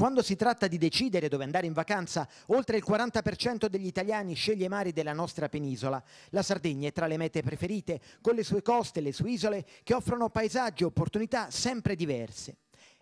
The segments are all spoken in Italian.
Quando si tratta di decidere dove andare in vacanza, oltre il 40% degli italiani sceglie i mari della nostra penisola. La Sardegna è tra le mete preferite, con le sue coste e le sue isole che offrono paesaggi e opportunità sempre diverse.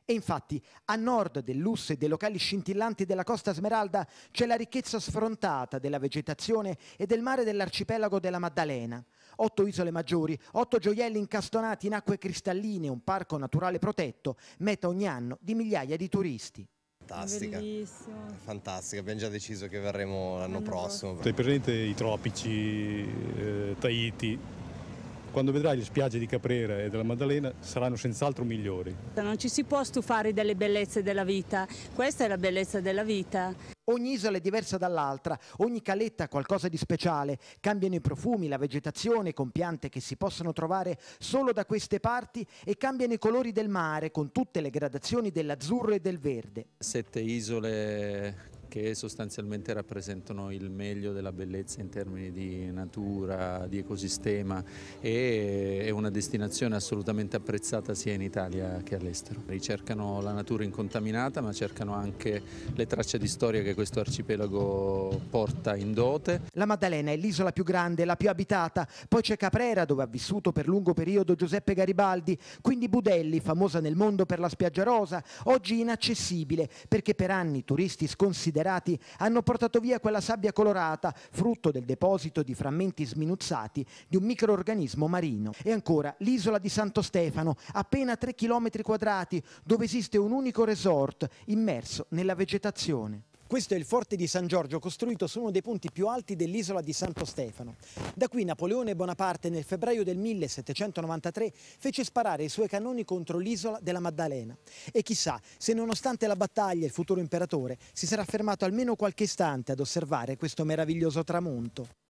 E infatti, a nord del lusso e dei locali scintillanti della Costa Smeralda c'è la ricchezza sfrontata della vegetazione e del mare dell'arcipelago della Maddalena. Otto isole maggiori, otto gioielli incastonati in acque cristalline, un parco naturale protetto, meta ogni anno di migliaia di turisti fantastica. Bellissimo. fantastica, abbiamo già deciso che verremo l'anno prossimo. Sei presente i tropici, eh, Tahiti, quando vedrai le spiagge di Caprera e della Maddalena saranno senz'altro migliori. Non ci si può stufare delle bellezze della vita, questa è la bellezza della vita. Ogni isola è diversa dall'altra, ogni caletta ha qualcosa di speciale, cambiano i profumi, la vegetazione con piante che si possono trovare solo da queste parti e cambiano i colori del mare con tutte le gradazioni dell'azzurro e del verde. Sette isole che sostanzialmente rappresentano il meglio della bellezza in termini di natura, di ecosistema e è una destinazione assolutamente apprezzata sia in Italia che all'estero. Ricercano la natura incontaminata ma cercano anche le tracce di storia che questo arcipelago porta in dote. La Maddalena è l'isola più grande, la più abitata, poi c'è Caprera dove ha vissuto per lungo periodo Giuseppe Garibaldi, quindi Budelli, famosa nel mondo per la spiaggia rosa, oggi inaccessibile perché per anni turisti sconsiderati desiderati hanno portato via quella sabbia colorata, frutto del deposito di frammenti sminuzzati di un microorganismo marino. E ancora l'isola di Santo Stefano, appena 3 km quadrati, dove esiste un unico resort immerso nella vegetazione. Questo è il forte di San Giorgio, costruito su uno dei punti più alti dell'isola di Santo Stefano. Da qui Napoleone Bonaparte nel febbraio del 1793 fece sparare i suoi cannoni contro l'isola della Maddalena. E chissà se nonostante la battaglia il futuro imperatore si sarà fermato almeno qualche istante ad osservare questo meraviglioso tramonto.